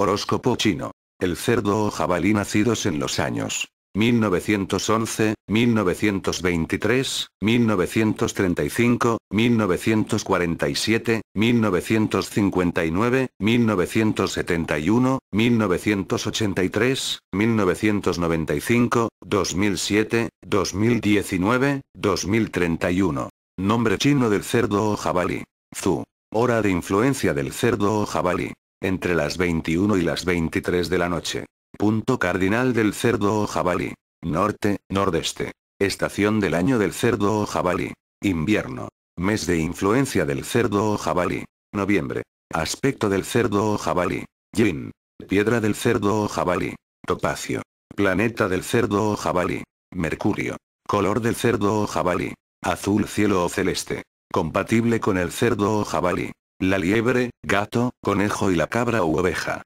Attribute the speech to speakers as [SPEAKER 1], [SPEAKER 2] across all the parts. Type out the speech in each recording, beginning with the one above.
[SPEAKER 1] Horóscopo chino. El cerdo o jabalí nacidos en los años 1911, 1923, 1935, 1947, 1959, 1971, 1983, 1995, 2007, 2019, 2031. Nombre chino del cerdo o jabalí. Zu. Hora de influencia del cerdo o jabalí. Entre las 21 y las 23 de la noche. Punto cardinal del cerdo o jabalí. Norte, nordeste. Estación del año del cerdo o jabalí. Invierno. Mes de influencia del cerdo o jabalí. Noviembre. Aspecto del cerdo o jabalí. Yin. Piedra del cerdo o jabalí. Topacio. Planeta del cerdo o jabalí. Mercurio. Color del cerdo o jabalí. Azul cielo o celeste. Compatible con el cerdo o jabalí la liebre, gato, conejo y la cabra u oveja.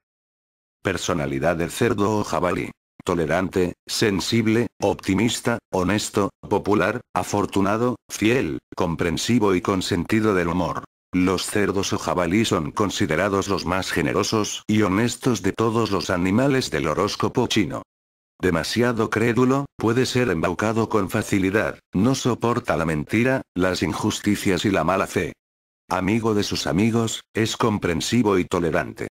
[SPEAKER 1] Personalidad del cerdo o jabalí. Tolerante, sensible, optimista, honesto, popular, afortunado, fiel, comprensivo y con sentido del humor. Los cerdos o jabalí son considerados los más generosos y honestos de todos los animales del horóscopo chino. Demasiado crédulo, puede ser embaucado con facilidad, no soporta la mentira, las injusticias y la mala fe. Amigo de sus amigos, es comprensivo y tolerante.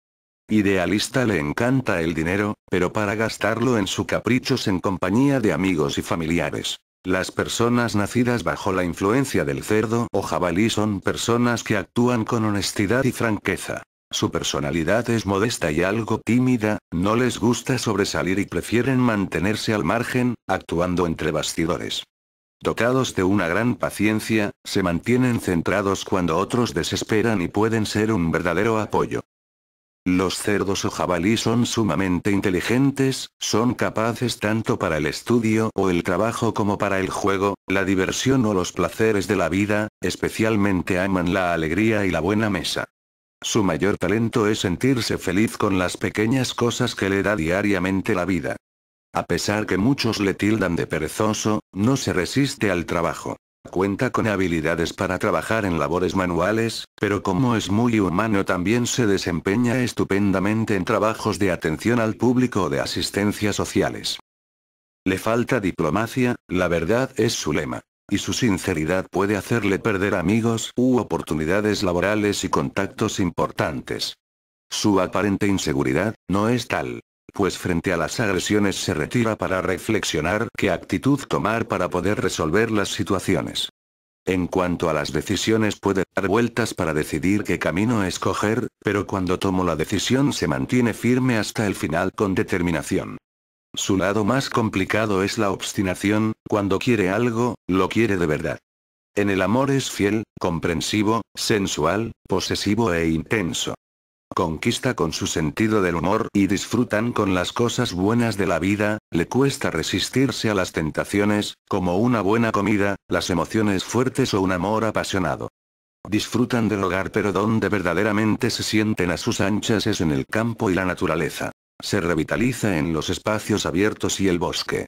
[SPEAKER 1] Idealista le encanta el dinero, pero para gastarlo en sus caprichos en compañía de amigos y familiares. Las personas nacidas bajo la influencia del cerdo o jabalí son personas que actúan con honestidad y franqueza. Su personalidad es modesta y algo tímida, no les gusta sobresalir y prefieren mantenerse al margen, actuando entre bastidores. Tocados de una gran paciencia, se mantienen centrados cuando otros desesperan y pueden ser un verdadero apoyo. Los cerdos o jabalí son sumamente inteligentes, son capaces tanto para el estudio o el trabajo como para el juego, la diversión o los placeres de la vida, especialmente aman la alegría y la buena mesa. Su mayor talento es sentirse feliz con las pequeñas cosas que le da diariamente la vida. A pesar que muchos le tildan de perezoso, no se resiste al trabajo. Cuenta con habilidades para trabajar en labores manuales, pero como es muy humano también se desempeña estupendamente en trabajos de atención al público o de asistencia sociales. Le falta diplomacia, la verdad es su lema. Y su sinceridad puede hacerle perder amigos u oportunidades laborales y contactos importantes. Su aparente inseguridad, no es tal pues frente a las agresiones se retira para reflexionar qué actitud tomar para poder resolver las situaciones. En cuanto a las decisiones puede dar vueltas para decidir qué camino escoger, pero cuando tomo la decisión se mantiene firme hasta el final con determinación. Su lado más complicado es la obstinación, cuando quiere algo, lo quiere de verdad. En el amor es fiel, comprensivo, sensual, posesivo e intenso conquista con su sentido del humor y disfrutan con las cosas buenas de la vida, le cuesta resistirse a las tentaciones, como una buena comida, las emociones fuertes o un amor apasionado. Disfrutan del hogar pero donde verdaderamente se sienten a sus anchas es en el campo y la naturaleza. Se revitaliza en los espacios abiertos y el bosque.